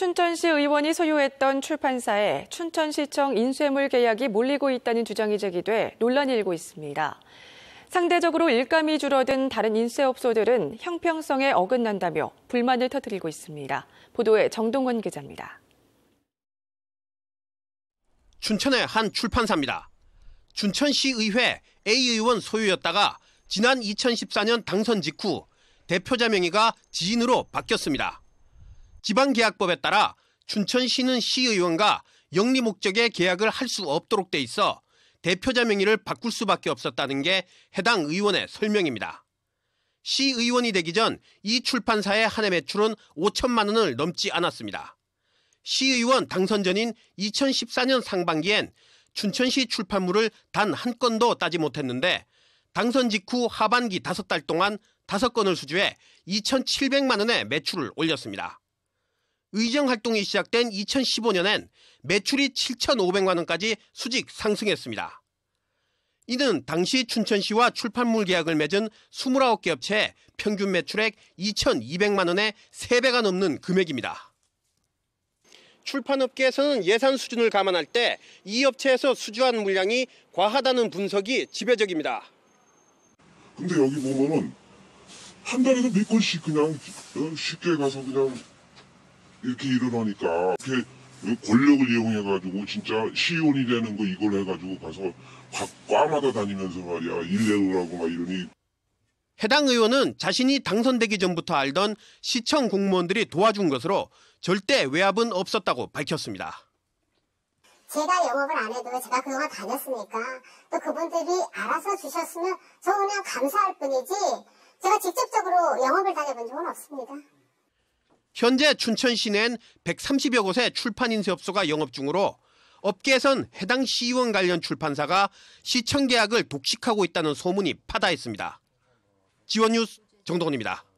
춘천시 의원이 소유했던 출판사에 춘천시청 인쇄물 계약이 몰리고 있다는 주장이 제기돼 논란이 일고 있습니다. 상대적으로 일감이 줄어든 다른 인쇄업소들은 형평성에 어긋난다며 불만을 터뜨리고 있습니다. 보도에 정동원 기자입니다. 춘천의 한 출판사입니다. 춘천시의회 A의원 소유였다가 지난 2014년 당선 직후 대표자 명의가 지인으로 바뀌었습니다. 지방계약법에 따라 춘천시는 시의원과 영리 목적의 계약을 할 수 없도록 돼 있어 대표자 명의를 바꿀 수밖에 없었다는 게 해당 의원의 설명입니다. 시 의원이 되기 전 이 출판사의 한해 매출은 5천만 원을 넘지 않았습니다. 시 의원 당선 전인 2014년 상반기엔 춘천시 출판물을 단 한 건도 따지 못했는데 당선 직후 하반기 5달 동안 5건을 수주해 2,700만 원의 매출을 올렸습니다. 의정 활동이 시작된 2015년엔 매출이 7,500만 원까지 수직 상승했습니다. 이는 당시 춘천시와 출판물 계약을 맺은 29개 업체의 평균 매출액 2,200만 원의 3배가 넘는 금액입니다. 출판업계에서는 예산 수준을 감안할 때 이 업체에서 수주한 물량이 과하다는 분석이 지배적입니다. 근데 여기 보면은 한 달에도 몇 건씩 그냥 어, 쉽게 가서 그냥 이렇게 일어나니까 이렇게 권력을 이용해가지고 진짜 시온이 되는 거 이걸 해가지고 가서 각 과마다 다니면서 말이야 일례를 하고 막 이러니 해당 의원은 자신이 당선되기 전부터 알던 시청 공무원들이 도와준 것으로 절대 외압은 없었다고 밝혔습니다. 제가 영업을 안 해도 제가 그동안 다녔으니까 또 그분들이 알아서 주셨으면 저 그냥 감사할 뿐이지 제가 직접적으로 영업을 당해본 적은 없습니다. 현재 춘천 시내엔 130여 곳의 출판 인쇄업소가 영업 중으로 업계에선 해당 시의원 관련 출판사가 시청 계약을 독식하고 있다는 소문이 파다했습니다. 지원 뉴스 정동원입니다.